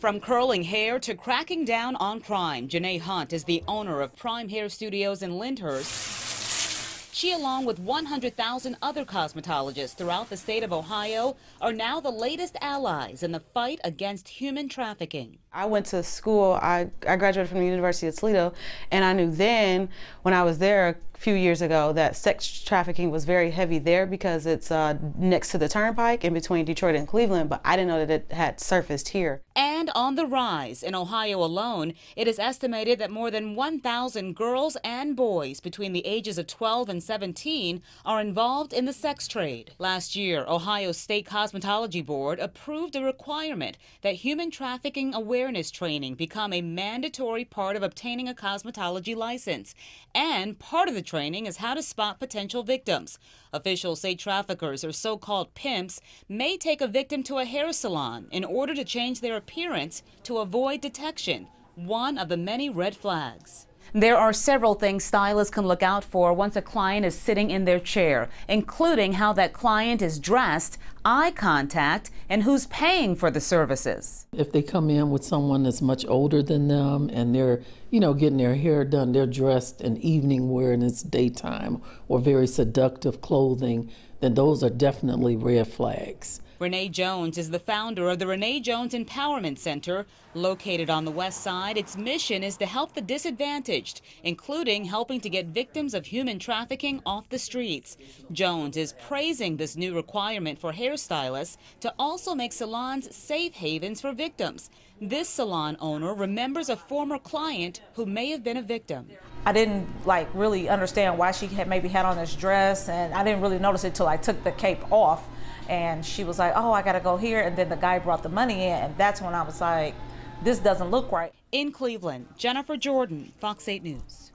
From curling hair to cracking down on crime, Janae Hunt is the owner of Prime Hair Studios in Lyndhurst. She, along with 100,000 other cosmetologists throughout the state of Ohio, are now the latest allies in the fight against human trafficking. I went to school, I, I graduated from the University of Toledo, and I knew then when I was there, few years ago that sex trafficking was very heavy there because it's uh, next to the turnpike in between Detroit and Cleveland, but I didn't know that it had surfaced here. And on the rise in Ohio alone, it is estimated that more than 1,000 girls and boys between the ages of 12 and 17 are involved in the sex trade. Last year, Ohio State Cosmetology Board approved a requirement that human trafficking awareness training become a mandatory part of obtaining a cosmetology license and part of the training is how to spot potential victims. Officials say traffickers or so called pimps may take a victim to a hair salon in order to change their appearance to avoid detection, one of the many red flags. There are several things stylists can look out for once a client is sitting in their chair, including how that client is dressed, eye contact, and who's paying for the services. If they come in with someone that's much older than them and they're, you know, getting their hair done, they're dressed in evening wear and it's daytime or very seductive clothing, then those are definitely red flags. Renee Jones is the founder of the Renee Jones Empowerment Center. Located on the west side, its mission is to help the disadvantaged, including helping to get victims of human trafficking off the streets. Jones is praising this new requirement for hairstylists to also make salons safe havens for victims. This salon owner remembers a former client who may have been a victim. I didn't like really understand why she had maybe had on this dress, and I didn't really notice it till I took the cape off, and she was like, "Oh, I gotta go here," and then the guy brought the money in, and that's when I was like, "This doesn't look right." In Cleveland, Jennifer Jordan, Fox 8 News.